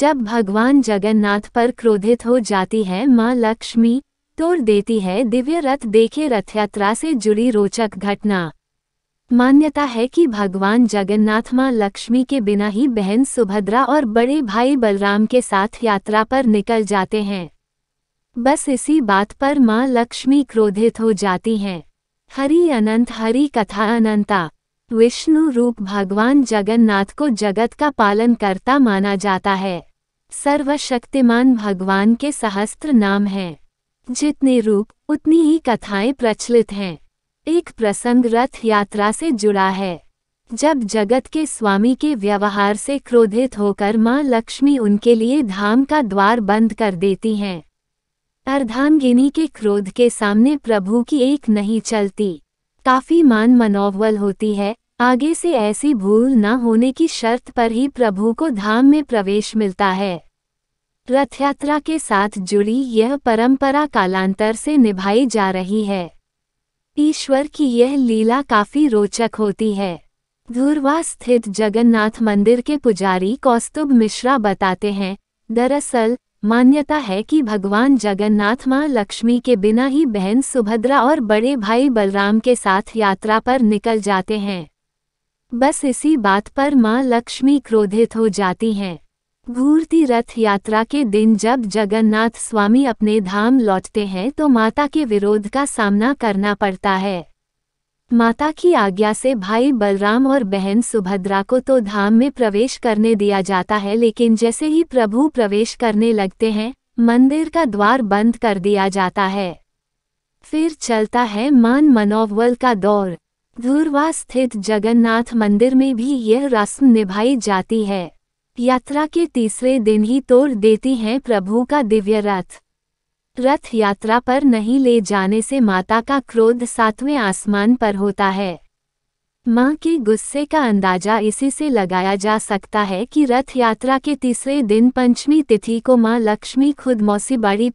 जब भगवान जगन्नाथ पर क्रोधित हो जाती है मां लक्ष्मी तोड़ देती है दिव्य रथ देखे रथ यात्रा से जुड़ी रोचक घटना मान्यता है कि भगवान जगन्नाथ मां लक्ष्मी के बिना ही बहन सुभद्रा और बड़े भाई बलराम के साथ यात्रा पर निकल जाते हैं बस इसी बात पर मां लक्ष्मी क्रोधित हो जाती हैं हरि अनंत हरि कथा अनंता विष्णु रूप भगवान जगन्नाथ को जगत का पालन करता माना जाता है सर्वशक्तिमान भगवान के सहस्त्र नाम हैं जितने रूप उतनी ही कथाएं प्रचलित हैं एक प्रसंग रथ यात्रा से जुड़ा है जब जगत के स्वामी के व्यवहार से क्रोधित होकर मां लक्ष्मी उनके लिए धाम का द्वार बंद कर देती हैं अर्धांगिनी के क्रोध के सामने प्रभु की एक नहीं चलती काफी मान मनोवल होती है आगे से ऐसी भूल न होने की शर्त पर ही प्रभु को धाम में प्रवेश मिलता है रथ यात्रा के साथ जुड़ी यह परंपरा कालांतर से निभाई जा रही है ईश्वर की यह लीला काफी रोचक होती है धुरवा स्थित जगन्नाथ मंदिर के पुजारी कौस्तुभ मिश्रा बताते हैं दरअसल मान्यता है कि भगवान जगन्नाथ माँ लक्ष्मी के बिना ही बहन सुभद्रा और बड़े भाई बलराम के साथ यात्रा पर निकल जाते हैं बस इसी बात पर मां लक्ष्मी क्रोधित हो जाती हैं भूर्ति रथ यात्रा के दिन जब जगन्नाथ स्वामी अपने धाम लौटते हैं तो माता के विरोध का सामना करना पड़ता है माता की आज्ञा से भाई बलराम और बहन सुभद्रा को तो धाम में प्रवेश करने दिया जाता है लेकिन जैसे ही प्रभु प्रवेश करने लगते हैं मंदिर का द्वार बंद कर दिया जाता है फिर चलता है मान मनोवल का दौर धूर्वा स्थित जगन्नाथ मंदिर में भी यह रस्म निभाई जाती है यात्रा के तीसरे दिन ही तोड़ देती हैं प्रभु का दिव्य रथ रथ यात्रा पर नहीं ले जाने से माता का क्रोध सातवें आसमान पर होता है माँ के गुस्से का अंदाजा इसी से लगाया जा सकता है कि रथ यात्रा के तीसरे दिन पंचमी तिथि को माँ लक्ष्मी खुद मौसी बाड़ी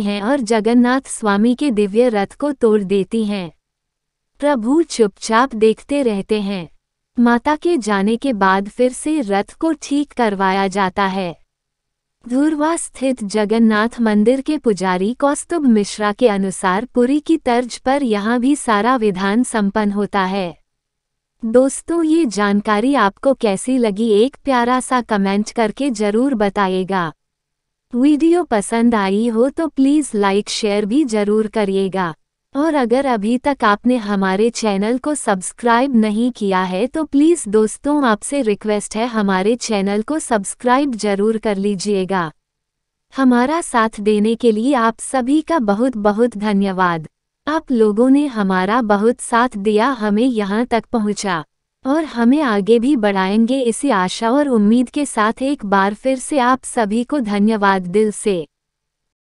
हैं और जगन्नाथ स्वामी के दिव्य रथ को तोड़ देती हैं प्रभु चुपचाप देखते रहते हैं माता के जाने के बाद फिर से रथ को ठीक करवाया जाता है धूर्वा स्थित जगन्नाथ मंदिर के पुजारी कौस्तुभ मिश्रा के अनुसार पुरी की तर्ज पर यहाँ भी सारा विधान संपन्न होता है दोस्तों ये जानकारी आपको कैसी लगी एक प्यारा सा कमेंट करके जरूर बताइएगा वीडियो पसंद आई हो तो प्लीज़ लाइक शेयर भी जरूर करिएगा और अगर अभी तक आपने हमारे चैनल को सब्सक्राइब नहीं किया है तो प्लीज़ दोस्तों आपसे रिक्वेस्ट है हमारे चैनल को सब्सक्राइब जरूर कर लीजिएगा हमारा साथ देने के लिए आप सभी का बहुत बहुत धन्यवाद आप लोगों ने हमारा बहुत साथ दिया हमें यहाँ तक पहुँचा और हमें आगे भी बढ़ाएंगे इसी आशा और उम्मीद के साथ एक बार फिर से आप सभी को धन्यवाद दिल से